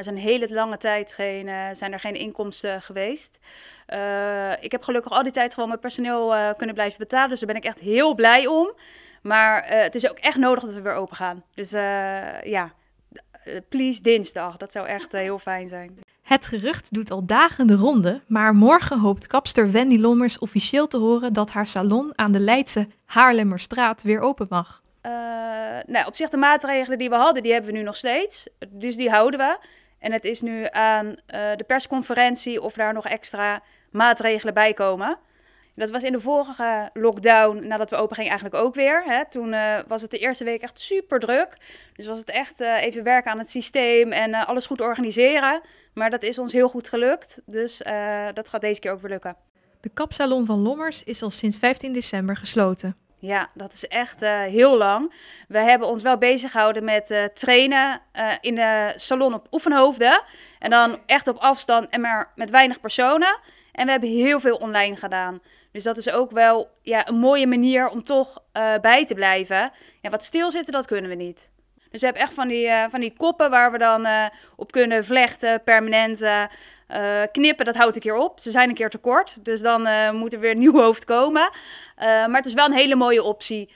Er zijn hele lange tijd geen, zijn er geen inkomsten geweest. Eh, ik heb gelukkig al die tijd gewoon mijn personeel eh, kunnen blijven betalen. Dus daar ben ik echt heel blij om. Maar eh, het is ook echt nodig dat we weer open gaan. Dus ja, please dinsdag. Dat zou echt heel fijn zijn. Het gerucht doet al dagen de ronde, maar morgen hoopt kapster Wendy Lommers officieel te horen dat haar salon aan de Leidse Haarlemmerstraat weer open mag. Uh, nou, op zich de maatregelen die we hadden, die hebben we nu nog steeds. Dus die houden we. En het is nu aan eh, de persconferentie of daar nog extra maatregelen bij komen. Dat was in de vorige lockdown, nadat we open gingen, eigenlijk ook weer. Hè. Toen eh, was het de eerste week echt super druk. Dus was het echt eh, even werken aan het systeem en alles goed organiseren. Maar dat is ons heel goed gelukt. Dus dat gaat deze keer ook weer lukken. De kapsalon van Lommers is al sinds 15 december gesloten. Ja, dat is echt eh, heel lang. We hebben ons wel bezig gehouden met eh, trainen eh, in de salon op Oefenhoofden. En dan echt op afstand en maar met weinig personen. En we hebben heel veel online gedaan. Dus dat is ook wel ja, een mooie manier om toch bij te blijven. Ja, wat stilzitten, dat kunnen we niet. Dus we hebben echt van die, van die koppen waar we dan op kunnen vlechten, permanent eh, knippen, dat houdt een keer op. Ze zijn een keer tekort, dus dan uh, moet er weer een nieuw hoofd komen. Eh, maar het is wel een hele mooie optie.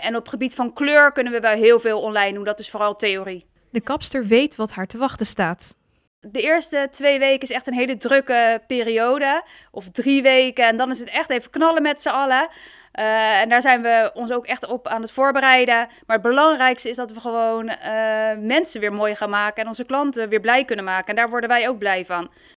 en op gebied van kleur kunnen we wel heel veel online doen. Dat is vooral theorie. De kapster weet wat haar te wachten staat. De eerste twee weken is echt een hele drukke periode. Of drie weken. En dan is het echt even knallen met z'n allen. Eh, en daar zijn we ons ook echt op aan het voorbereiden. Maar het belangrijkste is dat we gewoon eh, mensen weer mooi gaan maken en onze klanten weer blij kunnen maken. En daar worden wij ook blij van.